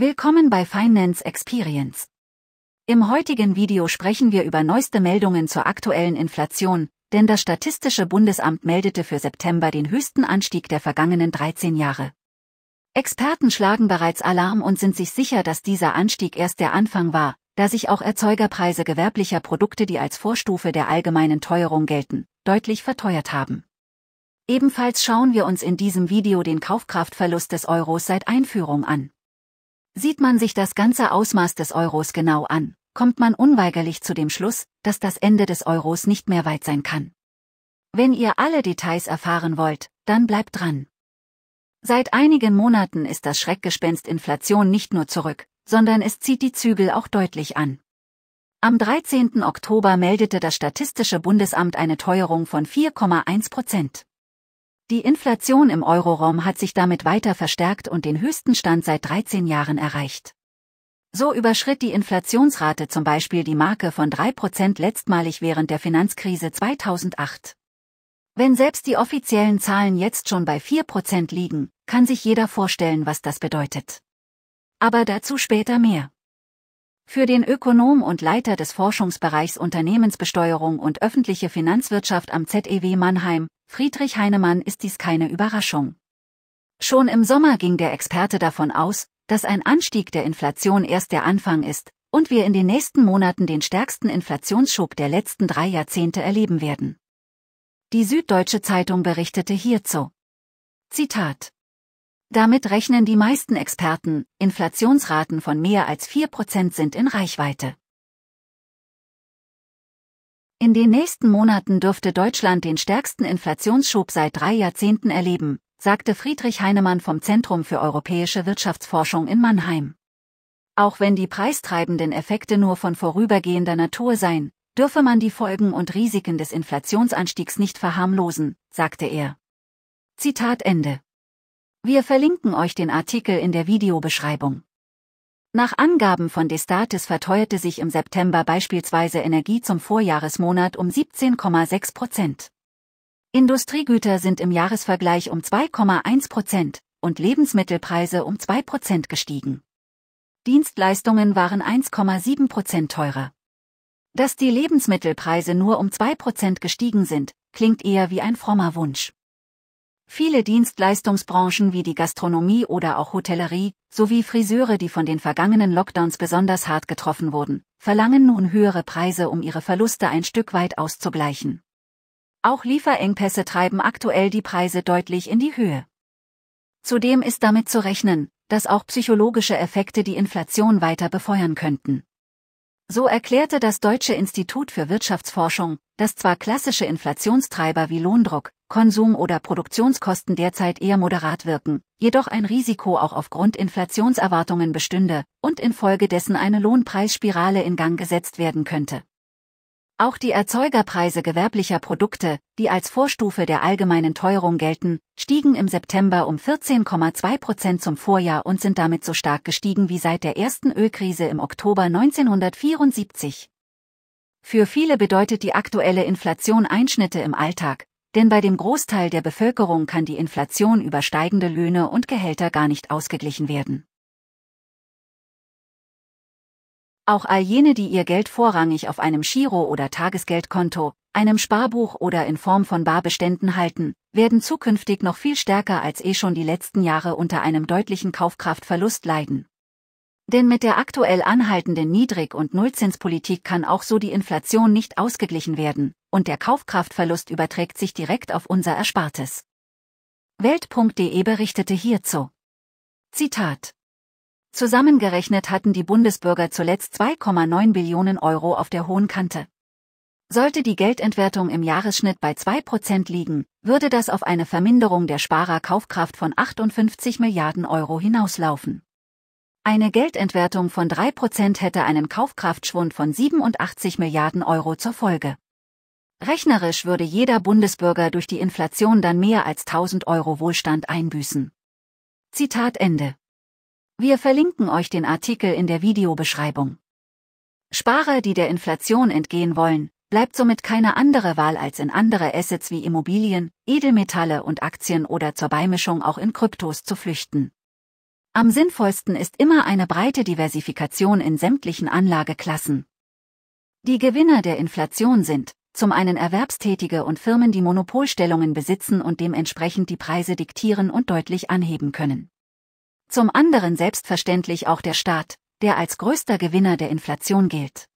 Willkommen bei Finance Experience. Im heutigen Video sprechen wir über neueste Meldungen zur aktuellen Inflation, denn das Statistische Bundesamt meldete für September den höchsten Anstieg der vergangenen 13 Jahre. Experten schlagen bereits Alarm und sind sich sicher, dass dieser Anstieg erst der Anfang war, da sich auch Erzeugerpreise gewerblicher Produkte, die als Vorstufe der allgemeinen Teuerung gelten, deutlich verteuert haben. Ebenfalls schauen wir uns in diesem Video den Kaufkraftverlust des Euros seit Einführung an. Sieht man sich das ganze Ausmaß des Euros genau an, kommt man unweigerlich zu dem Schluss, dass das Ende des Euros nicht mehr weit sein kann. Wenn ihr alle Details erfahren wollt, dann bleibt dran. Seit einigen Monaten ist das Schreckgespenst Inflation nicht nur zurück, sondern es zieht die Zügel auch deutlich an. Am 13. Oktober meldete das Statistische Bundesamt eine Teuerung von 4,1 Prozent. Die Inflation im Euroraum hat sich damit weiter verstärkt und den höchsten Stand seit 13 Jahren erreicht. So überschritt die Inflationsrate zum Beispiel die Marke von 3% letztmalig während der Finanzkrise 2008. Wenn selbst die offiziellen Zahlen jetzt schon bei 4% liegen, kann sich jeder vorstellen, was das bedeutet. Aber dazu später mehr. Für den Ökonom und Leiter des Forschungsbereichs Unternehmensbesteuerung und öffentliche Finanzwirtschaft am ZEW Mannheim, Friedrich Heinemann ist dies keine Überraschung. Schon im Sommer ging der Experte davon aus, dass ein Anstieg der Inflation erst der Anfang ist und wir in den nächsten Monaten den stärksten Inflationsschub der letzten drei Jahrzehnte erleben werden. Die Süddeutsche Zeitung berichtete hierzu. Zitat. Damit rechnen die meisten Experten, Inflationsraten von mehr als 4% sind in Reichweite. In den nächsten Monaten dürfte Deutschland den stärksten Inflationsschub seit drei Jahrzehnten erleben, sagte Friedrich Heinemann vom Zentrum für europäische Wirtschaftsforschung in Mannheim. Auch wenn die preistreibenden Effekte nur von vorübergehender Natur seien, dürfe man die Folgen und Risiken des Inflationsanstiegs nicht verharmlosen, sagte er. Zitat Ende. Wir verlinken euch den Artikel in der Videobeschreibung. Nach Angaben von Destatis verteuerte sich im September beispielsweise Energie zum Vorjahresmonat um 17,6 Prozent. Industriegüter sind im Jahresvergleich um 2,1 Prozent und Lebensmittelpreise um 2 Prozent gestiegen. Dienstleistungen waren 1,7 Prozent teurer. Dass die Lebensmittelpreise nur um 2 Prozent gestiegen sind, klingt eher wie ein frommer Wunsch. Viele Dienstleistungsbranchen wie die Gastronomie oder auch Hotellerie, sowie Friseure, die von den vergangenen Lockdowns besonders hart getroffen wurden, verlangen nun höhere Preise, um ihre Verluste ein Stück weit auszugleichen. Auch Lieferengpässe treiben aktuell die Preise deutlich in die Höhe. Zudem ist damit zu rechnen, dass auch psychologische Effekte die Inflation weiter befeuern könnten. So erklärte das Deutsche Institut für Wirtschaftsforschung, dass zwar klassische Inflationstreiber wie Lohndruck, Konsum- oder Produktionskosten derzeit eher moderat wirken, jedoch ein Risiko auch aufgrund Inflationserwartungen bestünde und infolgedessen eine Lohnpreisspirale in Gang gesetzt werden könnte. Auch die Erzeugerpreise gewerblicher Produkte, die als Vorstufe der allgemeinen Teuerung gelten, stiegen im September um 14,2 Prozent zum Vorjahr und sind damit so stark gestiegen wie seit der ersten Ölkrise im Oktober 1974. Für viele bedeutet die aktuelle Inflation Einschnitte im Alltag, denn bei dem Großteil der Bevölkerung kann die Inflation über steigende Löhne und Gehälter gar nicht ausgeglichen werden. Auch all jene, die ihr Geld vorrangig auf einem Giro- oder Tagesgeldkonto, einem Sparbuch oder in Form von Barbeständen halten, werden zukünftig noch viel stärker als eh schon die letzten Jahre unter einem deutlichen Kaufkraftverlust leiden. Denn mit der aktuell anhaltenden Niedrig- und Nullzinspolitik kann auch so die Inflation nicht ausgeglichen werden, und der Kaufkraftverlust überträgt sich direkt auf unser Erspartes. Welt.de berichtete hierzu. Zitat. Zusammengerechnet hatten die Bundesbürger zuletzt 2,9 Billionen Euro auf der hohen Kante. Sollte die Geldentwertung im Jahresschnitt bei 2% liegen, würde das auf eine Verminderung der Sparerkaufkraft von 58 Milliarden Euro hinauslaufen. Eine Geldentwertung von 3% hätte einen Kaufkraftschwund von 87 Milliarden Euro zur Folge. Rechnerisch würde jeder Bundesbürger durch die Inflation dann mehr als 1000 Euro Wohlstand einbüßen. Zitat Ende. Wir verlinken euch den Artikel in der Videobeschreibung. Sparer, die der Inflation entgehen wollen, bleibt somit keine andere Wahl als in andere Assets wie Immobilien, Edelmetalle und Aktien oder zur Beimischung auch in Kryptos zu flüchten. Am sinnvollsten ist immer eine breite Diversifikation in sämtlichen Anlageklassen. Die Gewinner der Inflation sind zum einen Erwerbstätige und Firmen, die Monopolstellungen besitzen und dementsprechend die Preise diktieren und deutlich anheben können. Zum anderen selbstverständlich auch der Staat, der als größter Gewinner der Inflation gilt.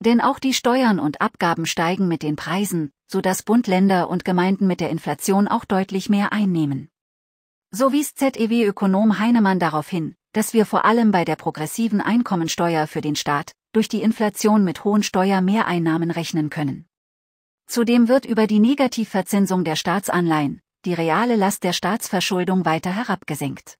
Denn auch die Steuern und Abgaben steigen mit den Preisen, so dass Bund, Länder und Gemeinden mit der Inflation auch deutlich mehr einnehmen. So wies ZEW-Ökonom Heinemann darauf hin, dass wir vor allem bei der progressiven Einkommensteuer für den Staat durch die Inflation mit hohen Steuermehreinnahmen rechnen können. Zudem wird über die Negativverzinsung der Staatsanleihen die reale Last der Staatsverschuldung weiter herabgesenkt.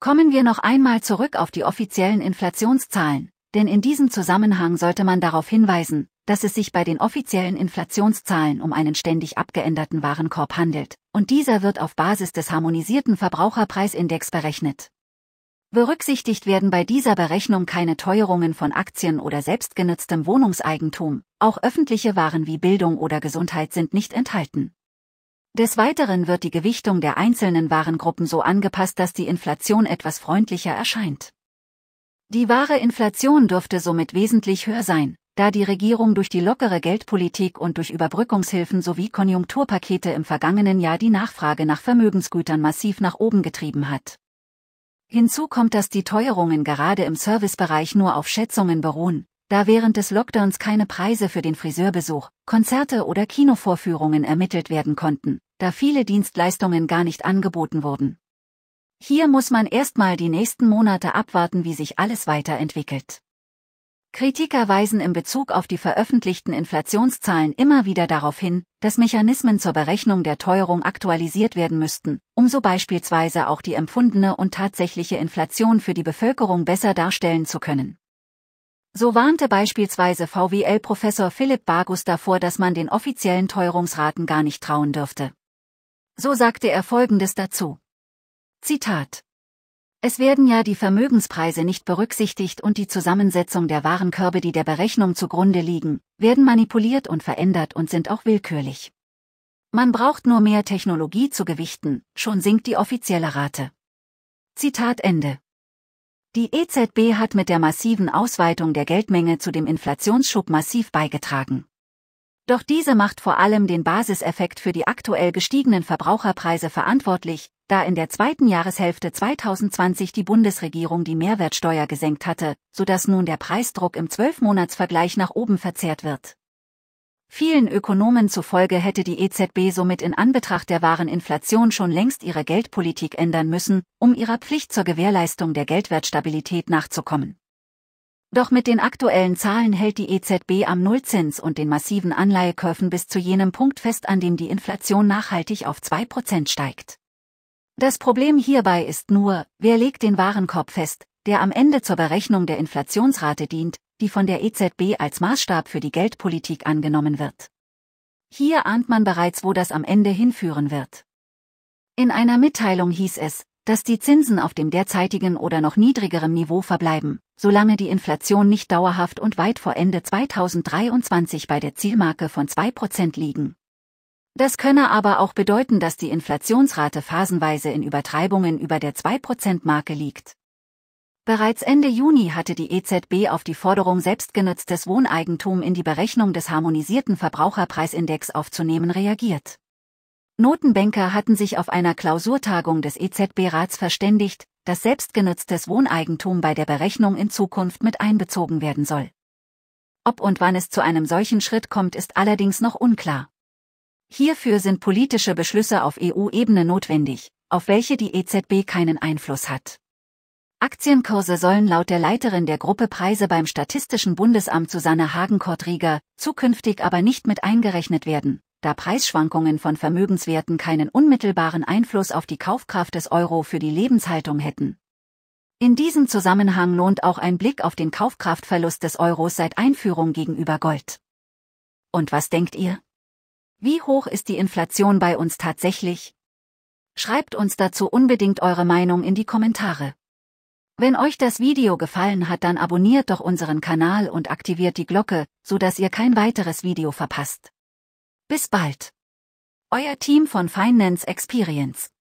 Kommen wir noch einmal zurück auf die offiziellen Inflationszahlen, denn in diesem Zusammenhang sollte man darauf hinweisen, dass es sich bei den offiziellen Inflationszahlen um einen ständig abgeänderten Warenkorb handelt, und dieser wird auf Basis des harmonisierten Verbraucherpreisindex berechnet. Berücksichtigt werden bei dieser Berechnung keine Teuerungen von Aktien oder selbstgenütztem Wohnungseigentum, auch öffentliche Waren wie Bildung oder Gesundheit sind nicht enthalten. Des Weiteren wird die Gewichtung der einzelnen Warengruppen so angepasst, dass die Inflation etwas freundlicher erscheint. Die wahre Inflation dürfte somit wesentlich höher sein, da die Regierung durch die lockere Geldpolitik und durch Überbrückungshilfen sowie Konjunkturpakete im vergangenen Jahr die Nachfrage nach Vermögensgütern massiv nach oben getrieben hat. Hinzu kommt, dass die Teuerungen gerade im Servicebereich nur auf Schätzungen beruhen, da während des Lockdowns keine Preise für den Friseurbesuch, Konzerte oder Kinovorführungen ermittelt werden konnten, da viele Dienstleistungen gar nicht angeboten wurden. Hier muss man erstmal die nächsten Monate abwarten, wie sich alles weiterentwickelt. Kritiker weisen in Bezug auf die veröffentlichten Inflationszahlen immer wieder darauf hin, dass Mechanismen zur Berechnung der Teuerung aktualisiert werden müssten, um so beispielsweise auch die empfundene und tatsächliche Inflation für die Bevölkerung besser darstellen zu können. So warnte beispielsweise VWL-Professor Philipp Bargus davor, dass man den offiziellen Teuerungsraten gar nicht trauen dürfte. So sagte er Folgendes dazu. Zitat. Es werden ja die Vermögenspreise nicht berücksichtigt und die Zusammensetzung der Warenkörbe, die der Berechnung zugrunde liegen, werden manipuliert und verändert und sind auch willkürlich. Man braucht nur mehr Technologie zu gewichten, schon sinkt die offizielle Rate. Zitat Ende. Die EZB hat mit der massiven Ausweitung der Geldmenge zu dem Inflationsschub massiv beigetragen. Doch diese macht vor allem den Basiseffekt für die aktuell gestiegenen Verbraucherpreise verantwortlich, da in der zweiten Jahreshälfte 2020 die Bundesregierung die Mehrwertsteuer gesenkt hatte, so dass nun der Preisdruck im Zwölfmonatsvergleich nach oben verzerrt wird. Vielen Ökonomen zufolge hätte die EZB somit in Anbetracht der wahren Inflation schon längst ihre Geldpolitik ändern müssen, um ihrer Pflicht zur Gewährleistung der Geldwertstabilität nachzukommen. Doch mit den aktuellen Zahlen hält die EZB am Nullzins und den massiven Anleihekäufen bis zu jenem Punkt fest, an dem die Inflation nachhaltig auf 2% steigt. Das Problem hierbei ist nur, wer legt den Warenkorb fest, der am Ende zur Berechnung der Inflationsrate dient, die von der EZB als Maßstab für die Geldpolitik angenommen wird. Hier ahnt man bereits, wo das am Ende hinführen wird. In einer Mitteilung hieß es, dass die Zinsen auf dem derzeitigen oder noch niedrigeren Niveau verbleiben, solange die Inflation nicht dauerhaft und weit vor Ende 2023 bei der Zielmarke von 2% liegen. Das könne aber auch bedeuten, dass die Inflationsrate phasenweise in Übertreibungen über der 2%-Marke liegt. Bereits Ende Juni hatte die EZB auf die Forderung selbstgenutztes Wohneigentum in die Berechnung des harmonisierten Verbraucherpreisindex aufzunehmen reagiert. Notenbanker hatten sich auf einer Klausurtagung des EZB-Rats verständigt, dass selbstgenutztes Wohneigentum bei der Berechnung in Zukunft mit einbezogen werden soll. Ob und wann es zu einem solchen Schritt kommt, ist allerdings noch unklar. Hierfür sind politische Beschlüsse auf EU-Ebene notwendig, auf welche die EZB keinen Einfluss hat. Aktienkurse sollen laut der Leiterin der Gruppe Preise beim Statistischen Bundesamt Susanne Hagenkort-Rieger zukünftig aber nicht mit eingerechnet werden, da Preisschwankungen von Vermögenswerten keinen unmittelbaren Einfluss auf die Kaufkraft des Euro für die Lebenshaltung hätten. In diesem Zusammenhang lohnt auch ein Blick auf den Kaufkraftverlust des Euros seit Einführung gegenüber Gold. Und was denkt ihr? Wie hoch ist die Inflation bei uns tatsächlich? Schreibt uns dazu unbedingt eure Meinung in die Kommentare. Wenn euch das Video gefallen hat, dann abonniert doch unseren Kanal und aktiviert die Glocke, so dass ihr kein weiteres Video verpasst. Bis bald. Euer Team von Finance Experience.